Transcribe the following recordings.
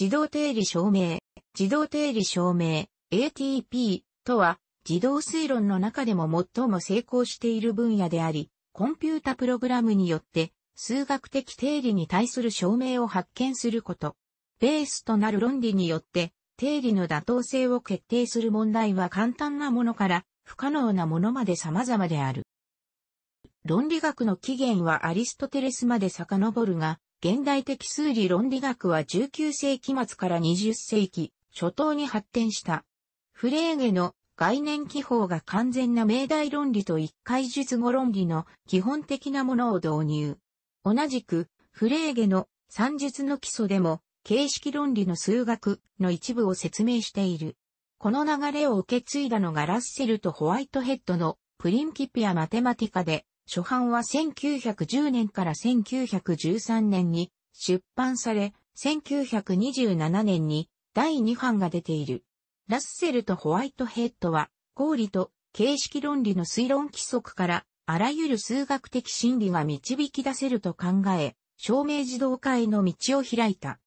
自動定理証明。自動定理証明 ATP とは自動推論の中でも最も成功している分野であり、コンピュータプログラムによって数学的定理に対する証明を発見すること。ベースとなる論理によって定理の妥当性を決定する問題は簡単なものから不可能なものまで様々である。論理学の起源はアリストテレスまで遡るが、現代的数理論理学は19世紀末から20世紀初頭に発展した。フレーゲの概念記法が完全な命題論理と一回述語論理の基本的なものを導入。同じく、フレーゲの算術の基礎でも、形式論理の数学の一部を説明している。この流れを受け継いだのがラッセルとホワイトヘッドのプリンキピア・マテマティカで、初版は1910年から1913年に出版され、1927年に第2版が出ている。ラッセルとホワイトヘッドは、公理と形式論理の推論規則から、あらゆる数学的真理が導き出せると考え、証明自動化への道を開いた。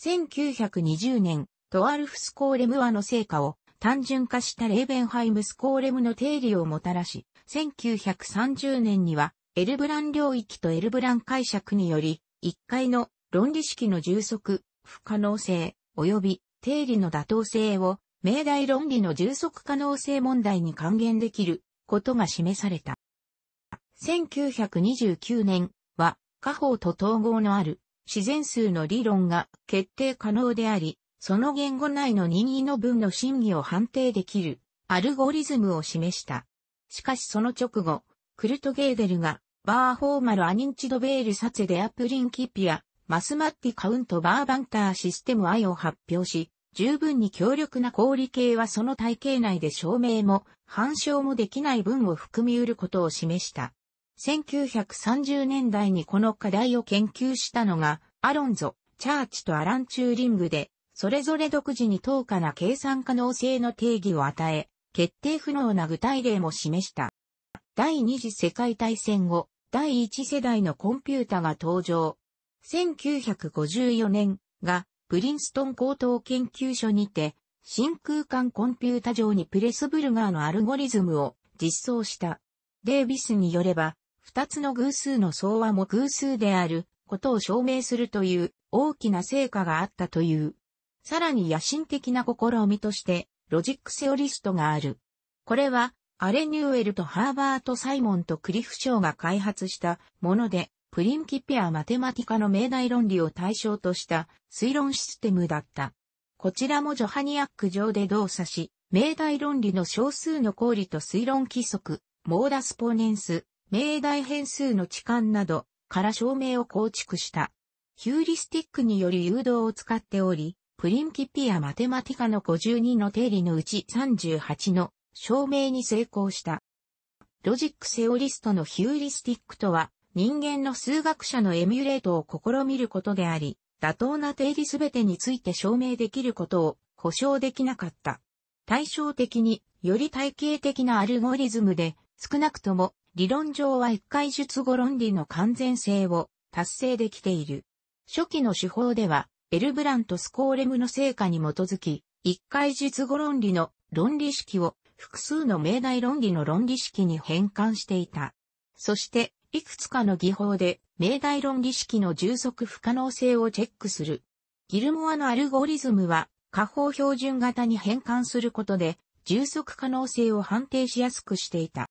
1920年、トアルフスコーレムはの成果を単純化したレーベンハイムスコーレムの定理をもたらし、1930年には、エルブラン領域とエルブラン解釈により、1回の論理式の充足、不可能性、及び定理の妥当性を、命題論理の充足可能性問題に還元できることが示された。1929年は、下方と統合のある自然数の理論が決定可能であり、その言語内の任意の文の真偽を判定できるアルゴリズムを示した。しかしその直後、クルトゲーデルが、バーフォーマルアニンチドベールサツェデアプリンキピア、マスマッティカウントバーバンターシステム愛を発表し、十分に強力な氷系はその体系内で証明も反証もできない分を含み得ることを示した。1930年代にこの課題を研究したのが、アロンゾ、チャーチとアラン・チューリングで、それぞれ独自に等価な計算可能性の定義を与え、決定不能な具体例も示した。第二次世界大戦後、第一世代のコンピュータが登場。1954年がプリンストン高等研究所にて、真空管コンピュータ上にプレスブルガーのアルゴリズムを実装した。デービスによれば、二つの偶数の総和も偶数であることを証明するという大きな成果があったという。さらに野心的な試みとして、ロジックセオリストがある。これは、アレ・ニューエルとハーバート・サイモンとクリフ・ショーが開発したもので、プリンキピア・マテマティカの命題論理を対象とした推論システムだった。こちらもジョハニアック上で動作し、命題論理の少数の公理と推論規則、モーダスポーネンス、命題変数の置換などから証明を構築した。ヒューリスティックによる誘導を使っており、プリンキピア・マテマティカの52の定理のうち38の証明に成功した。ロジックセオリストのヒューリスティックとは、人間の数学者のエミュレートを試みることであり、妥当な定理すべてについて証明できることを保証できなかった。対照的により体系的なアルゴリズムで少なくとも理論上は一回述語論理の完全性を達成できている。初期の手法ではエルブラントスコーレムの成果に基づき、一回述語論理の論理式を複数の命題論理の論理式に変換していた。そして、いくつかの技法で命題論理式の充足不可能性をチェックする。ギルモアのアルゴリズムは、下方標準型に変換することで、充足可能性を判定しやすくしていた。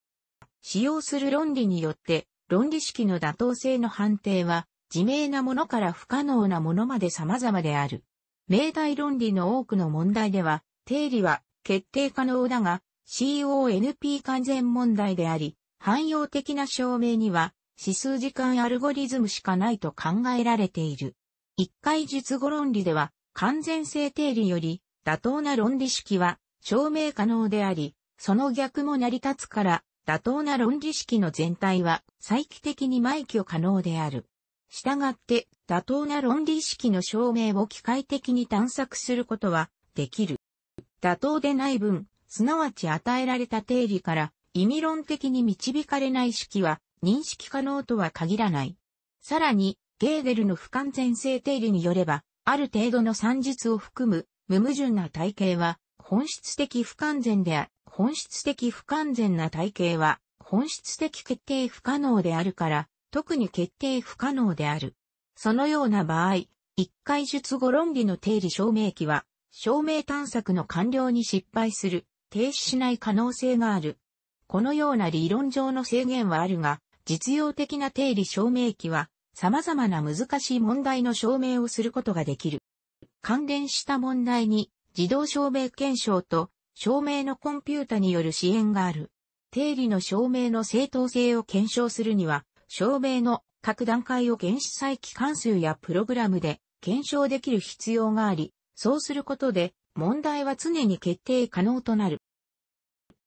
使用する論理によって、論理式の妥当性の判定は、自明なものから不可能なものまで様々である。命題論理の多くの問題では、定理は決定可能だが、CONP 完全問題であり、汎用的な証明には、指数時間アルゴリズムしかないと考えられている。一回述語論理では、完全性定理より、妥当な論理式は証明可能であり、その逆も成り立つから、妥当な論理式の全体は再帰的に埋挙可能である。したがって、妥当な論理意識の証明を機械的に探索することはできる。妥当でない分、すなわち与えられた定理から意味論的に導かれない式は認識可能とは限らない。さらに、ゲーデルの不完全性定理によれば、ある程度の算術を含む無矛盾な体系は本質的不完全であ、本質的不完全な体系は本質的決定不可能であるから、特に決定不可能である。そのような場合、一回述語論理の定理証明期は、証明探索の完了に失敗する、停止しない可能性がある。このような理論上の制限はあるが、実用的な定理証明期は、様々な難しい問題の証明をすることができる。関連した問題に、自動証明検証と、証明のコンピュータによる支援がある。定理の証明の正当性を検証するには、照明の各段階を原子再起関数やプログラムで検証できる必要があり、そうすることで問題は常に決定可能となる。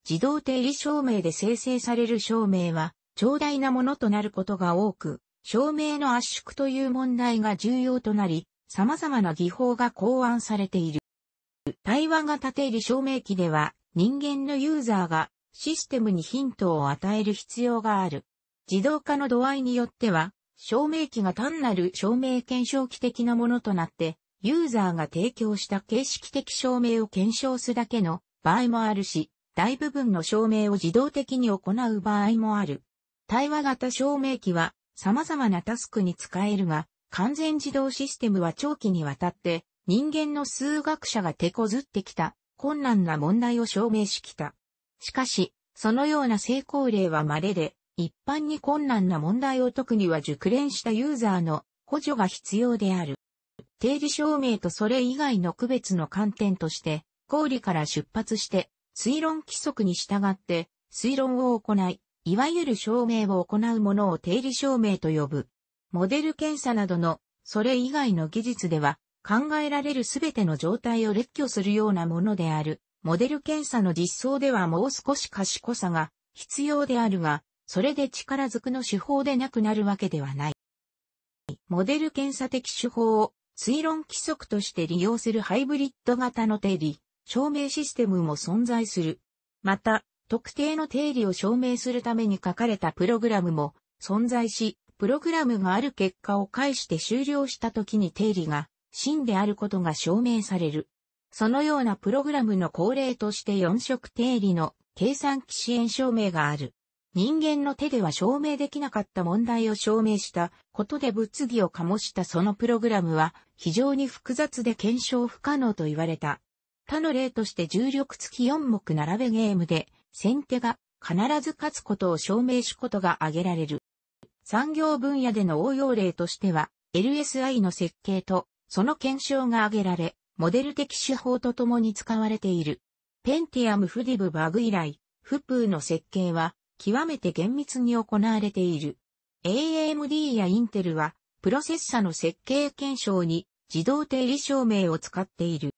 自動定理証明で生成される証明は、長大なものとなることが多く、証明の圧縮という問題が重要となり、様々な技法が考案されている。対話型定理照明機では、人間のユーザーがシステムにヒントを与える必要がある。自動化の度合いによっては、証明機が単なる証明検証機的なものとなって、ユーザーが提供した形式的証明を検証すだけの場合もあるし、大部分の証明を自動的に行う場合もある。対話型証明機は様々なタスクに使えるが、完全自動システムは長期にわたって人間の数学者が手こずってきた困難な問題を証明しきた。しかし、そのような成功例は稀で、一般に困難な問題を解くには熟練したユーザーの補助が必要である。定理証明とそれ以外の区別の観点として、公理から出発して、推論規則に従って、推論を行い、いわゆる証明を行うものを定理証明と呼ぶ。モデル検査などの、それ以外の技術では、考えられるすべての状態を列挙するようなものである。モデル検査の実装ではもう少し賢さが必要であるが、それで力ずくの手法でなくなるわけではない。モデル検査的手法を推論規則として利用するハイブリッド型の定理、証明システムも存在する。また、特定の定理を証明するために書かれたプログラムも存在し、プログラムがある結果を介して終了した時に定理が真であることが証明される。そのようなプログラムの恒例として4色定理の計算機支援証明がある。人間の手では証明できなかった問題を証明したことで物議を醸したそのプログラムは非常に複雑で検証不可能と言われた。他の例として重力付き4目並べゲームで先手が必ず勝つことを証明しことが挙げられる。産業分野での応用例としては LSI の設計とその検証が挙げられ、モデル的手法とともに使われている。ペンティアムフディブバグ以来、フプーの設計は極めて厳密に行われている。AMD やインテルは、プロセッサの設計検証に自動定理証明を使っている。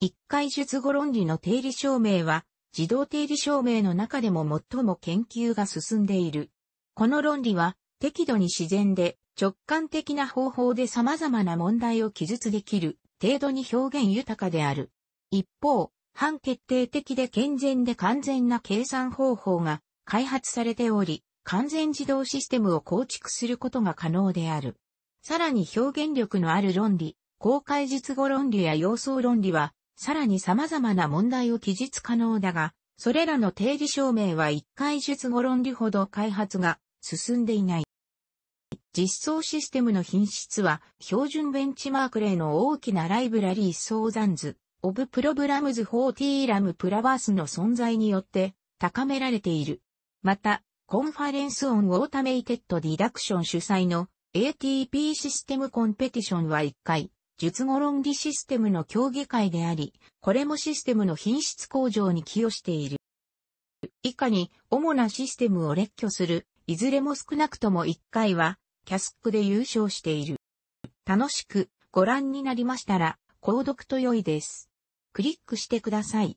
一回述語論理の定理証明は、自動定理証明の中でも最も研究が進んでいる。この論理は、適度に自然で直感的な方法で様々な問題を記述できる程度に表現豊かである。一方、反決定的で健全で完全な計算方法が開発されており、完全自動システムを構築することが可能である。さらに表現力のある論理、公開術語論理や様相論理は、さらに様々な問題を記述可能だが、それらの定義証明は一回術語論理ほど開発が進んでいない。実装システムの品質は標準ベンチマーク例の大きなライブラリー相残図、オブプログラムズ4 t ラムプラバースの存在によって高められている。また、コンファレンスオンオータメイテッドディダクション主催の ATP システムコンペティションは1回、術語論理システムの協議会であり、これもシステムの品質向上に寄与している。以下に主なシステムを列挙する、いずれも少なくとも1回は、キャスックで優勝している。楽しくご覧になりましたら、購読と良いです。クリックしてください。